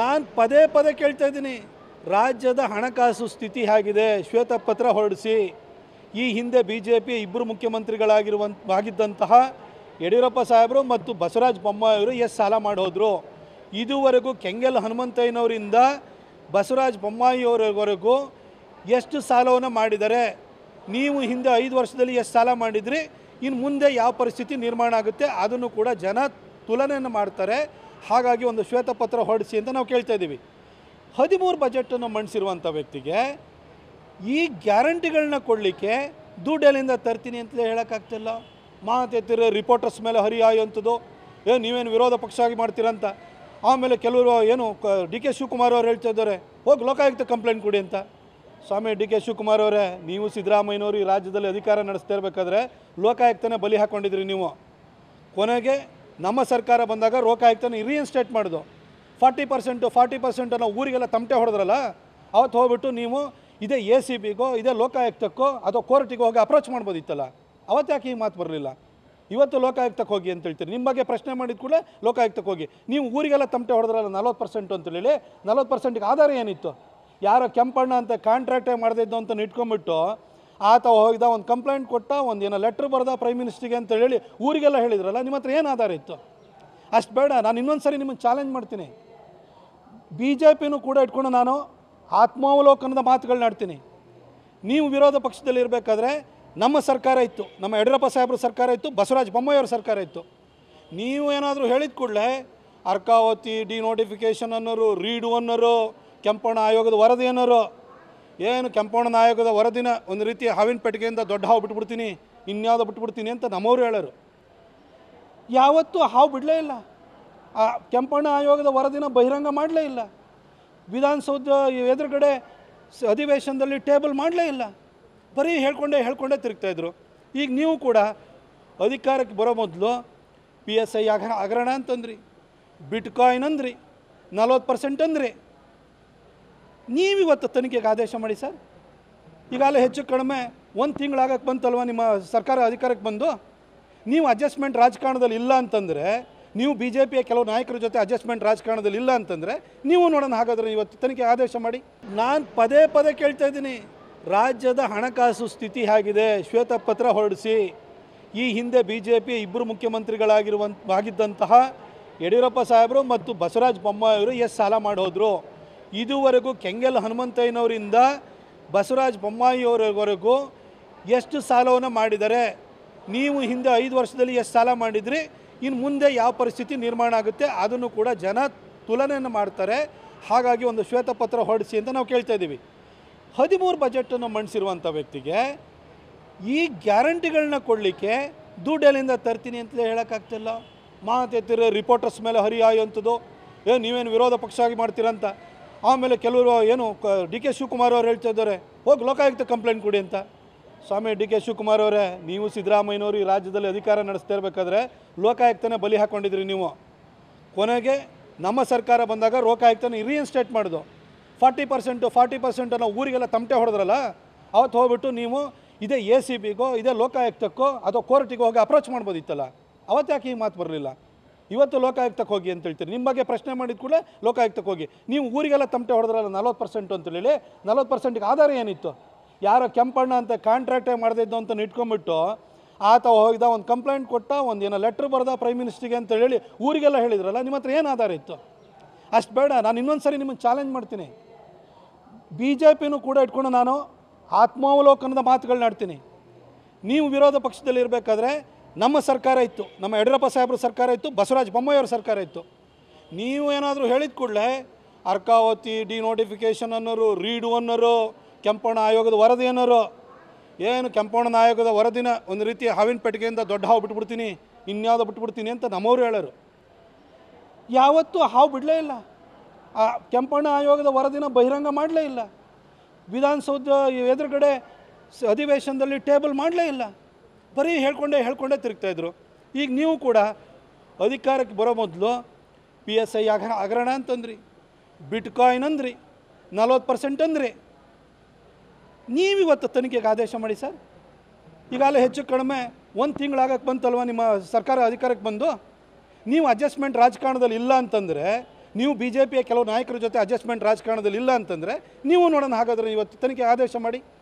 ನಾನು ಪದೇ ಪದೇ ಕೇಳ್ತಾ ಇದ್ದೀನಿ ರಾಜ್ಯದ ಹಣಕಾಸು ಸ್ಥಿತಿ ಆಗಿದೆ ಶ್ವೇತಪತ್ರ ಹೊರಡಿಸಿ ಈ ಹಿಂದೆ ಬಿ ಜೆ ಪಿ ಇಬ್ಬರು ಮುಖ್ಯಮಂತ್ರಿಗಳಾಗಿರುವಂಥ ಆಗಿದ್ದಂತಹ ಯಡಿಯೂರಪ್ಪ ಸಾಹೇಬರು ಮತ್ತು ಬಸವರಾಜ ಬೊಮ್ಮಾಯಿಯವರು ಎಷ್ಟು ಸಾಲ ಮಾಡೋದ್ರು ಇದುವರೆಗೂ ಕೆಂಗಲ್ ಹನುಮಂತಯ್ಯನವರಿಂದ ಬಸವರಾಜ ಬೊಮ್ಮಾಯಿಯವರವರೆಗೂ ಎಷ್ಟು ಸಾಲವನ್ನು ಮಾಡಿದ್ದಾರೆ ನೀವು ಹಿಂದೆ ಐದು ವರ್ಷದಲ್ಲಿ ಎಷ್ಟು ಸಾಲ ಮಾಡಿದ್ರಿ ಇನ್ನು ಮುಂದೆ ಯಾವ ಪರಿಸ್ಥಿತಿ ನಿರ್ಮಾಣ ಆಗುತ್ತೆ ಅದನ್ನು ಕೂಡ ಜನ ತುಲನೆಯನ್ನು ಮಾಡ್ತಾರೆ ಹಾಗಾಗಿ ಒಂದು ಶ್ವೇತಪತ್ರ ಹೊರಡಿಸಿ ಅಂತ ನಾವು ಕೇಳ್ತಾ ಇದ್ದೀವಿ ಹದಿಮೂರು ಬಜೆಟನ್ನು ಮಂಡಿಸಿರುವಂಥ ವ್ಯಕ್ತಿಗೆ ಈ ಗ್ಯಾರಂಟಿಗಳನ್ನ ಕೊಡಲಿಕ್ಕೆ ದುಡ್ಡೆಲ್ಲಿಂದ ತರ್ತೀನಿ ಅಂತಲೇ ಹೇಳೋಕ್ಕಾಗ್ತಿಲ್ಲ ಮಾತೆತ್ತಿರೋ ರಿಪೋರ್ಟರ್ಸ್ ಮೇಲೆ ಹರಿಯಾಯುವಂಥದ್ದು ಏ ನೀವೇನು ವಿರೋಧ ಪಕ್ಷ ಆಗಿ ಮಾಡ್ತೀರಂತ ಆಮೇಲೆ ಕೆಲವರು ಏನು ಡಿ ಕೆ ಶಿವಕುಮಾರ್ ಅವರು ಹೇಳ್ತಾ ಇದ್ದಾರೆ ಹೋಗಿ ಲೋಕಾಯುಕ್ತ ಕಂಪ್ಲೇಂಟ್ ಕೊಡಿ ಅಂತ ಸ್ವಾಮಿ ಡಿ ಕೆ ಶಿವಕುಮಾರ್ ಅವರೇ ನೀವು ಸಿದ್ದರಾಮಯ್ಯನವರು ಈ ರಾಜ್ಯದಲ್ಲಿ ಅಧಿಕಾರ ನಡೆಸ್ತಾ ಇರಬೇಕಾದ್ರೆ ಲೋಕಾಯುಕ್ತನೇ ಬಲಿ ಹಾಕ್ಕೊಂಡಿದ್ರಿ ನೀವು ಕೊನೆಗೆ ನಮ್ಮ ಸರ್ಕಾರ ಬಂದಾಗ ಲೋಕಾಯುಕ್ತನ ರೀಇನ್ಸ್ಟೇಟ್ ಮಾಡಿದ್ರು ಫಾರ್ಟಿ ಪರ್ಸೆಂಟು ಫಾರ್ಟಿ ಪರ್ಸೆಂಟ್ ಅನ್ನೋ ಊರಿಗೆಲ್ಲ ತಮಟೆ ಹೊಡೆದ್ರಲ್ಲ ಅವತ್ತು ಹೋಗ್ಬಿಟ್ಟು ನೀವು ಇದೇ ಎ ಸಿ ಬಿಗೋ ಇದೇ ಲೋಕಾಯುಕ್ತಕ್ಕೋ ಅಥವಾ ಕೋರ್ಟಿಗೆ ಹೋಗಿ ಅಪ್ರೋಚ್ ಮಾಡ್ಬೋದಿತ್ತಲ್ಲ ಅವತ್ತು ಯಾಕೆ ಈ ಮಾತು ಬರಲಿಲ್ಲ ಇವತ್ತು ಲೋಕಾಯುಕ್ತಕ್ಕೆ ಹೋಗಿ ಅಂತ ಹೇಳ್ತೀರಿ ನಿಮ್ಮ ಬಗ್ಗೆ ಪ್ರಶ್ನೆ ಮಾಡಿದ ಕೂಡ ಲೋಕಾಯುಕ್ತಕ್ಕೆ ಹೋಗಿ ನೀವು ಊರಿಗೆಲ್ಲ ತಮಟೆ ಹೊಡೆದ್ರಲ್ಲ ನಲ್ವತ್ತು ಪರ್ಸೆಂಟು ಅಂತೇಳಿ ನಲ್ವತ್ತು ಪರ್ಸೆಂಟಿಗೆ ಆಧಾರ ಏನಿತ್ತು ಯಾರೋ ಕೆಂಪಣ್ಣ ಅಂತ ಕಾಂಟ್ರಾಕ್ಟೇ ಮಾಡ್ದಿದ್ದು ಅಂತ ಇಟ್ಕೊಂಡ್ಬಿಟ್ಟು ಆತ ಹೋಗಿದ ಒಂದು ಕಂಪ್ಲೇಂಟ್ ಕೊಟ್ಟ ಒಂದು ಏನೋ ಲೆಟ್ರ್ ಬರೆದ ಪ್ರೈಮ್ ಮಿನಿಸ್ಟ್ರಿಗೆ ಅಂತ ಹೇಳಿ ಊರಿಗೆಲ್ಲ ಹೇಳಿದ್ರಲ್ಲ ನಿಮ್ಮ ಹತ್ರ ಏನು ಆಧಾರ ಇತ್ತು ಅಷ್ಟು ಬೇಡ ನಾನು ಇನ್ನೊಂದು ಸರಿ ನಿಮ್ಮನ್ನು ಚಾಲೆಂಜ್ ಮಾಡ್ತೀನಿ ಬಿ ಜೆ ಪಿನೂ ಕೂಡ ಇಟ್ಕೊಂಡು ನಾನು ಆತ್ಮಾವಲೋಕನದ ಮಾತುಗಳನ್ನ ಆಡ್ತೀನಿ ನೀವು ವಿರೋಧ ಪಕ್ಷದಲ್ಲಿ ಇರಬೇಕಾದ್ರೆ ನಮ್ಮ ಸರ್ಕಾರ ಇತ್ತು ನಮ್ಮ ಯಡಿಯೂರಪ್ಪ ಸಾಹೇಬ್ರ ಸರ್ಕಾರ ಇತ್ತು ಬಸವರಾಜ ಬೊಮ್ಮಾಯಿಯವ್ರ ಸರ್ಕಾರ ಇತ್ತು ನೀವು ಏನಾದರೂ ಹೇಳಿದ ಕೂಡಲೇ ಅರ್ಕಾವತಿ ಡಿನೋಟಿಫಿಕೇಷನ್ ಅನ್ನೋರು ರೀಡು ಅನ್ನೋರು ಕೆಂಪಣ್ಣ ಆಯೋಗದ ವರದಿ ಅನ್ನೋರು ಏನು ಕೆಂಪಣ್ಣ ನಾಯಕದ ವರದಿನ ಒಂದು ರೀತಿ ಹಾವಿನ ಪೆಟ್ಟಿಗೆಯಿಂದ ದೊಡ್ಡ ಹಾವು ಬಿಟ್ಬಿಡ್ತೀನಿ ಇನ್ಯಾವುದೋ ಬಿಟ್ಬಿಡ್ತೀನಿ ಅಂತ ನಮ್ಮವರು ಹೇಳರು ಯಾವತ್ತೂ ಹಾವು ಬಿಡಲೇ ಇಲ್ಲ ಆ ಕೆಂಪಣ್ಣ ಆಯೋಗದ ವರದಿನ ಬಹಿರಂಗ ಮಾಡಲೇ ಇಲ್ಲ ವಿಧಾನಸೌಧ ಎದುರುಗಡೆ ಅಧಿವೇಶನದಲ್ಲಿ ಟೇಬಲ್ ಮಾಡಲೇ ಇಲ್ಲ ಬರೀ ಹೇಳ್ಕೊಂಡೇ ಹೇಳ್ಕೊಂಡೇ ತಿರುಗ್ತಾಯಿದ್ರು ಈಗ ನೀವು ಕೂಡ ಅಧಿಕಾರಕ್ಕೆ ಬರೋ ಮೊದಲು ಪಿ ಎಸ್ ಐ ಹಗರಣ ಅಂತಂದ್ರಿ ಬಿಟ್ಕಾಯಿನ್ ಅಂದ್ರಿ ನಲ್ವತ್ತು ಪರ್ಸೆಂಟ್ ಅಂದ್ರಿ ನೀವು ಇವತ್ತು ತನಿಖೆಗೆ ಆದೇಶ ಮಾಡಿ ಸರ್ ಈಗಾಗಲೇ ಹೆಚ್ಚು ಕಡಿಮೆ ಒಂದು ತಿಂಗಳಾಗಕ್ಕೆ ಬಂತಲ್ವ ನಿಮ್ಮ ಸರ್ಕಾರ ಅಧಿಕಾರಕ್ಕೆ ಬಂದು ನೀವು ಅಡ್ಜಸ್ಟ್ಮೆಂಟ್ ರಾಜಕಾರಣದಲ್ಲಿ ಇಲ್ಲ ಅಂತಂದರೆ ನೀವು ಬಿ ಜೆ ಪಿಯ ಕೆಲವು ನಾಯಕರ ಜೊತೆ ಅಡ್ಜಸ್ಟ್ಮೆಂಟ್ ರಾಜಕಾರಣದಲ್ಲಿ ಇಲ್ಲ ಅಂತಂದರೆ ನೀವು ನೋಡೋಣ ಹಾಗಾದರೆ ಇವತ್ತು ತನಿಖೆ ಆದೇಶ ಮಾಡಿ ನಾನು ಪದೇ ಪದೇ ಕೇಳ್ತಾ ಇದ್ದೀನಿ ರಾಜ್ಯದ ಹಣಕಾಸು ಸ್ಥಿತಿ ಹೇಗಿದೆ ಶ್ವೇತಪತ್ರ ಹೊರಡಿಸಿ ಈ ಹಿಂದೆ ಬಿ ಜೆ ಪಿ ಇಬ್ಬರು ಮುಖ್ಯಮಂತ್ರಿಗಳಾಗಿರುವ ಆಗಿದ್ದಂತಹ ಯಡಿಯೂರಪ್ಪ ಸಾಹೇಬರು ಮತ್ತು ಬಸವರಾಜ ಬೊಮ್ಮಾಯಿಯವರು ಎಷ್ಟು ಸಾಲ ಮಾಡೋದ್ರು ಇದುವರೆಗೂ ಕೆಂಗಲ್ ಹನುಮಂತಯ್ಯನವರಿಂದ ಬಸವರಾಜ್ ಬೊಮ್ಮಾಯಿಯವರವರೆಗೂ ಎಷ್ಟು ಸಾಲವನ್ನು ಮಾಡಿದ್ದಾರೆ ನೀವು ಹಿಂದೆ ಐದು ವರ್ಷದಲ್ಲಿ ಎಷ್ಟು ಸಾಲ ಮಾಡಿದ್ರಿ ಇನ್ನು ಮುಂದೆ ಯಾವ ಪರಿಸ್ಥಿತಿ ನಿರ್ಮಾಣ ಆಗುತ್ತೆ ಅದನ್ನು ಕೂಡ ಜನ ತುಲನೆಯನ್ನು ಮಾಡ್ತಾರೆ ಹಾಗಾಗಿ ಒಂದು ಶ್ವೇತಪತ್ರ ಹೊರಡಿಸಿ ಅಂತ ನಾವು ಕೇಳ್ತಾ ಇದ್ದೀವಿ ಹದಿಮೂರು ಬಜೆಟನ್ನು ಮಂಡಿಸಿರುವಂಥ ವ್ಯಕ್ತಿಗೆ ಈ ಗ್ಯಾರಂಟಿಗಳನ್ನ ಕೊಡಲಿಕ್ಕೆ ದುಡ್ಡೆಲ್ಲಿಂದ ತರ್ತೀನಿ ಅಂತಲೇ ಹೇಳೋಕ್ಕಾಗ್ತಿಲ್ಲ ಮಾತೆತ್ತಿರೋ ರಿಪೋರ್ಟರ್ಸ್ ಮೇಲೆ ಅಂಥದ್ದು ಏ ನೀವೇನು ವಿರೋಧ ಪಕ್ಷ ಆಗಿ ಮಾಡ್ತೀರಂತ ಆಮೇಲೆ ಕೆಲವರು ಏನು ಡಿ ಕೆ ಶಿವಕುಮಾರ್ ಅವ್ರು ಹೇಳ್ತಾ ಇದ್ದಾರೆ ಹೋಗಿ ಲೋಕಾಯುಕ್ತ ಕಂಪ್ಲೇಂಟ್ ಕೊಡಿ ಅಂತ ಸ್ವಾಮಿ ಡಿ ಕೆ ಶಿವಕುಮಾರ್ ಅವರೇ ನೀವು ಸಿದ್ದರಾಮಯ್ಯನವರು ಈ ರಾಜ್ಯದಲ್ಲಿ ಅಧಿಕಾರ ನಡೆಸ್ತಾ ಇರಬೇಕಾದ್ರೆ ಲೋಕಾಯುಕ್ತನೇ ಬಲಿ ಹಾಕ್ಕೊಂಡಿದ್ರಿ ನೀವು ಕೊನೆಗೆ ನಮ್ಮ ಸರ್ಕಾರ ಬಂದಾಗ ಲೋಕಾಯುಕ್ತನ ರೀಇನ್ಸ್ಟೇಟ್ ಮಾಡಿದ್ರು ಫಾರ್ಟಿ ಪರ್ಸೆಂಟು ಫಾರ್ಟಿ ಪರ್ಸೆಂಟ್ ಅನ್ನೋ ಊರಿಗೆಲ್ಲ ತಮಟೆ ಹೊಡೆದ್ರಲ್ಲ ಅವತ್ತು ಹೋಗ್ಬಿಟ್ಟು ನೀವು ಇದೇ ಎ ಸಿ ಬಿಗೋ ಇದೇ ಲೋಕಾಯುಕ್ತಕ್ಕೋ ಅಥವಾ ಕೋರ್ಟಿಗೆ ಹೋಗಿ ಅಪ್ರೋಚ್ ಮಾಡ್ಬೋದಿತ್ತಲ್ಲ ಅವತ್ತು ಯಾಕೆ ಈ ಮಾತು ಬರಲಿಲ್ಲ ಇವತ್ತು ಲೋಕಾಯುಕ್ತಕ್ಕೆ ಹೋಗಿ ಅಂತ ಹೇಳ್ತೀರಿ ನಿಮ್ಮ ಬಗ್ಗೆ ಪ್ರಶ್ನೆ ಮಾಡಿದ ಕೂಡ ಲೋಕಾಯುಕ್ತಕ್ಕೆ ಹೋಗಿ ನೀವು ಊರಿಗೆಲ್ಲ ತಮಟೆ ಹೊಡೆದ್ರಲ್ಲ ನಲ್ವತ್ತು ಪರ್ಸೆಂಟು ಅಂತ ಹೇಳಿ ನಲ್ವತ್ತು ಪರ್ಸೆಂಟ್ಗೆ ಆಧಾರ ಏನಿತ್ತು ಯಾರೋ ಕೆಂಪಣ್ಣ ಅಂತ ಕಾಂಟ್ರಾಕ್ಟೇ ಮಾಡ್ದಿದ್ದು ಅಂತ ಇಟ್ಕೊಂಡ್ಬಿಟ್ಟು ಆತ ಹೋಗಿದ್ದ ಒಂದು ಕಂಪ್ಲೇಂಟ್ ಕೊಟ್ಟ ಒಂದು ಏನೋ ಲೆಟ್ರ್ ಬರೆದ ಪ್ರೈಮ್ ಮಿನಿಸ್ಟ್ರಿಗೆ ಅಂತ ಹೇಳಿ ಊರಿಗೆಲ್ಲ ಹೇಳಿದ್ರಲ್ಲ ನಿಮ್ಮ ಹತ್ರ ಏನು ಆಧಾರ ಇತ್ತು ಅಷ್ಟು ಬೇಡ ನಾನು ಇನ್ನೊಂದು ಸರಿ ನಿಮ್ಮನ್ನು ಚಾಲೆಂಜ್ ಮಾಡ್ತೀನಿ ಬಿ ಜೆ ಪಿನೂ ಕೂಡ ಇಟ್ಕೊಂಡು ನಾನು ಆತ್ಮಾವಲೋಕನದ ಮಾತುಗಳನ್ನ ಆಡ್ತೀನಿ ನೀವು ವಿರೋಧ ಪಕ್ಷದಲ್ಲಿ ಇರಬೇಕಾದ್ರೆ ನಮ್ಮ ಸರ್ಕಾರ ಇತ್ತು ನಮ್ಮ ಯಡಿಯೂರಪ್ಪ ಸಾಹೇಬ್ರ ಸರ್ಕಾರ ಇತ್ತು ಬಸವರಾಜ ಬೊಮ್ಮಾಯಿಯವ್ರ ಸರ್ಕಾರ ಇತ್ತು ನೀವು ಏನಾದರೂ ಹೇಳಿದ ಕೂಡಲೇ ಅರ್ಕಾವತಿ ಡಿ ಡಿನೋಟಿಫಿಕೇಷನ್ ಅನ್ನೋರು ರೀಡು ಅನ್ನೋರು ಕೆಂಪಣ್ಣ ಆಯೋಗದ ವರದಿ ಅನ್ನೋರು ಏನು ಕೆಂಪಣ್ಣ ಆಯೋಗದ ವರದಿನ ಒಂದು ರೀತಿ ಹಾವಿನ ಪೆಟ್ಟಿಗೆಯಿಂದ ದೊಡ್ಡ ಹಾವು ಬಿಟ್ಬಿಡ್ತೀನಿ ಇನ್ಯಾವುದೋ ಬಿಟ್ಬಿಡ್ತೀನಿ ಅಂತ ನಮ್ಮವರು ಹೇಳೋರು ಯಾವತ್ತೂ ಹಾವು ಬಿಡಲೇ ಇಲ್ಲ ಆ ಕೆಂಪಣ್ಣ ಆಯೋಗದ ವರದಿನ ಬಹಿರಂಗ ಮಾಡಲೇ ಇಲ್ಲ ವಿಧಾನಸೌಧ ಎದುರುಗಡೆ ಅಧಿವೇಶನದಲ್ಲಿ ಟೇಬಲ್ ಮಾಡಲೇ ಇಲ್ಲ ಬರೀ ಹೇಳ್ಕೊಂಡೇ ಹೇಳ್ಕೊಂಡೇ ಇದ್ರು ಈಗ ನೀವು ಕೂಡ ಅಧಿಕಾರಕ್ಕೆ ಬರೋ ಮೊದಲು ಪಿ ಎಸ್ ಐ ಆಗ ಹಗರಣ ಅಂತಂದ್ರಿ ಬಿಟ್ಕಾಯಿನ್ ಅಂದ್ರಿ ನಲ್ವತ್ತು ಪರ್ಸೆಂಟ್ ಅಂದ್ರಿ ಇವತ್ತು ತನಿಖೆಗೆ ಆದೇಶ ಮಾಡಿ ಸರ್ ಈಗಾಗಲೇ ಹೆಚ್ಚು ಕಡಿಮೆ ಒಂದು ತಿಂಗಳಾಗಕ್ಕೆ ಬಂತಲ್ವ ನಿಮ್ಮ ಸರ್ಕಾರ ಅಧಿಕಾರಕ್ಕೆ ಬಂದು ನೀವು ಅಡ್ಜಸ್ಟ್ಮೆಂಟ್ ರಾಜಕಾರಣದಲ್ಲಿ ಇಲ್ಲ ಅಂತಂದರೆ ನೀವು ಬಿ ಜೆ ಪಿಯ ಕೆಲವು ನಾಯಕರ ಜೊತೆ ಅಡ್ಜಸ್ಟ್ಮೆಂಟ್ ರಾಜಕಾರಣದಲ್ಲಿ ಇಲ್ಲ ಅಂತಂದರೆ ನೀವು ನೋಡೋಣ ಹಾಗಾದರೆ ಇವತ್ತು ತನಿಖೆ ಆದೇಶ ಮಾಡಿ